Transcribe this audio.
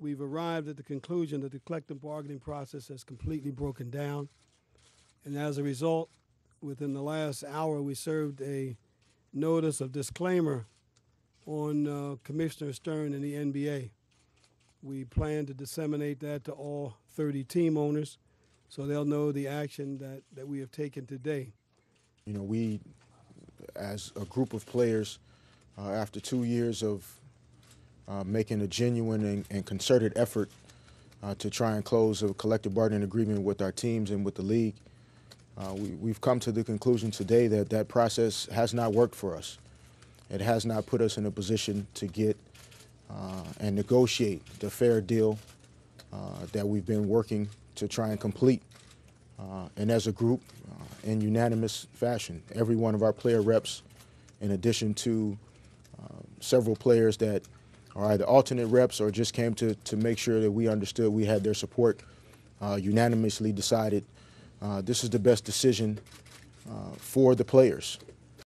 we've arrived at the conclusion that the collective bargaining process has completely broken down. And as a result, within the last hour, we served a notice of disclaimer on uh, Commissioner Stern and the NBA. We plan to disseminate that to all 30 team owners so they'll know the action that, that we have taken today. You know, we, as a group of players, uh, after two years of uh, making a genuine and, and concerted effort uh, to try and close a collective bargaining agreement with our teams and with the league. Uh, we, have come to the conclusion today that that process has not worked for us. It has not put us in a position to get uh, and negotiate the fair deal uh, that we've been working to try and complete. and as a group, in unanimous fashion, every one of our player reps, in addition to several players that or either alternate reps or just came to, to make sure that we understood we had their support, uh, unanimously decided uh, this is the best decision uh, for the players.